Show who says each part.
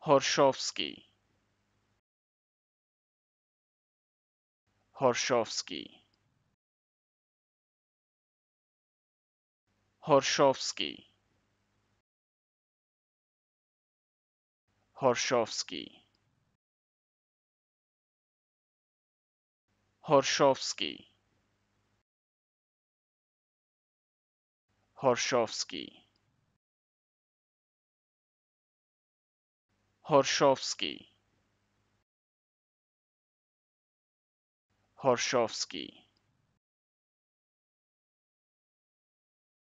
Speaker 1: Horshovsky Horshovsky Horshovsky Horshovsky Horshovsky Horshovsky Horšovský Horšovský